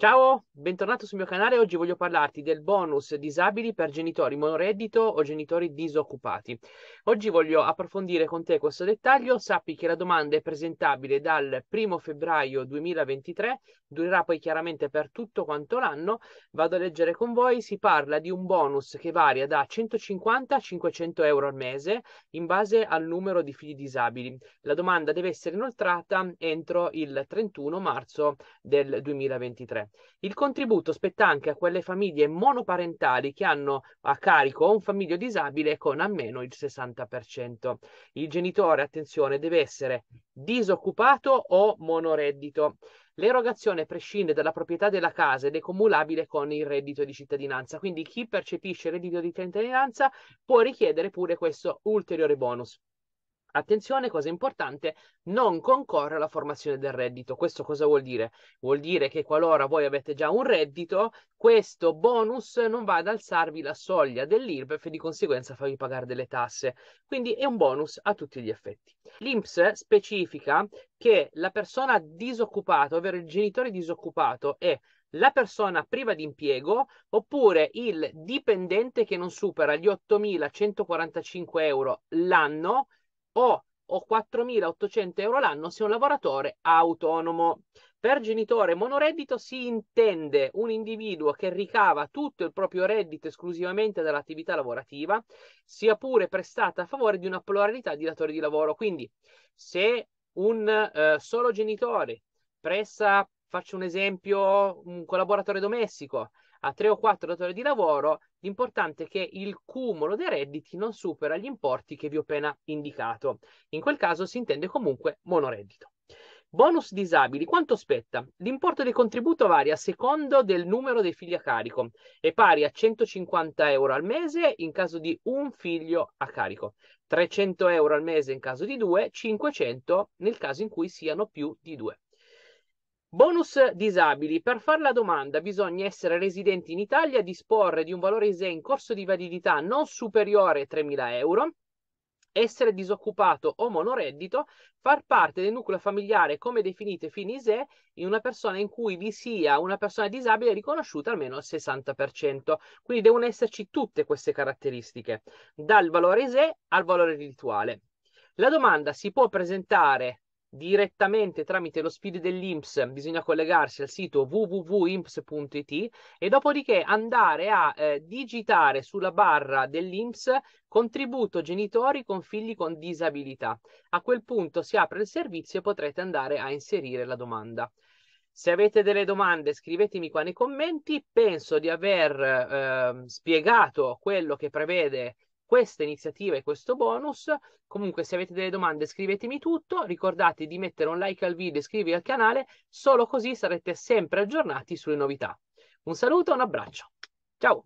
Ciao, bentornato sul mio canale. Oggi voglio parlarti del bonus disabili per genitori monoreddito o genitori disoccupati. Oggi voglio approfondire con te questo dettaglio. Sappi che la domanda è presentabile dal 1 febbraio 2023, durerà poi chiaramente per tutto quanto l'anno. Vado a leggere con voi. Si parla di un bonus che varia da 150 a 500 euro al mese in base al numero di figli disabili. La domanda deve essere inoltrata entro il 31 marzo del 2023. Il contributo spetta anche a quelle famiglie monoparentali che hanno a carico un figlio disabile con almeno il 60%. Il genitore, attenzione, deve essere disoccupato o monoreddito. L'erogazione prescinde dalla proprietà della casa ed è cumulabile con il reddito di cittadinanza, quindi chi percepisce il reddito di cittadinanza può richiedere pure questo ulteriore bonus. Attenzione, cosa importante, non concorre alla formazione del reddito. Questo cosa vuol dire? Vuol dire che qualora voi avete già un reddito, questo bonus non va ad alzarvi la soglia dell'IRPEF e di conseguenza farvi pagare delle tasse. Quindi è un bonus a tutti gli effetti. L'INPS specifica che la persona disoccupata, ovvero il genitore disoccupato, è la persona priva di impiego oppure il dipendente che non supera gli 8.145 euro l'anno o, o 4.800 euro l'anno se un lavoratore autonomo. Per genitore monoreddito si intende un individuo che ricava tutto il proprio reddito esclusivamente dall'attività lavorativa, sia pure prestata a favore di una pluralità di datori di lavoro. Quindi, se un eh, solo genitore presta, faccio un esempio, un collaboratore domestico, a 3 o 4 datori di lavoro, l'importante è che il cumulo dei redditi non supera gli importi che vi ho appena indicato. In quel caso si intende comunque monoreddito. Bonus disabili, quanto spetta? L'importo del contributo varia a secondo del numero dei figli a carico, è pari a 150 euro al mese in caso di un figlio a carico, 300 euro al mese in caso di due, 500 nel caso in cui siano più di due. Bonus disabili. Per fare la domanda bisogna essere residenti in Italia, disporre di un valore ISEE in corso di validità non superiore a 3.000 euro, essere disoccupato o monoreddito, far parte del nucleo familiare come definite ai fini ISEE in una persona in cui vi sia una persona disabile riconosciuta almeno al 60%. Quindi devono esserci tutte queste caratteristiche, dal valore ISEE al valore rituale. La domanda si può presentare direttamente tramite lo speed dell'IMPS bisogna collegarsi al sito www.imps.it e dopodiché andare a eh, digitare sulla barra dell'IMPS contributo genitori con figli con disabilità. A quel punto si apre il servizio e potrete andare a inserire la domanda. Se avete delle domande scrivetemi qua nei commenti, penso di aver eh, spiegato quello che prevede questa iniziativa e questo bonus. Comunque, se avete delle domande, scrivetemi tutto. Ricordate di mettere un like al video e iscrivervi al canale, solo così sarete sempre aggiornati sulle novità. Un saluto e un abbraccio. Ciao!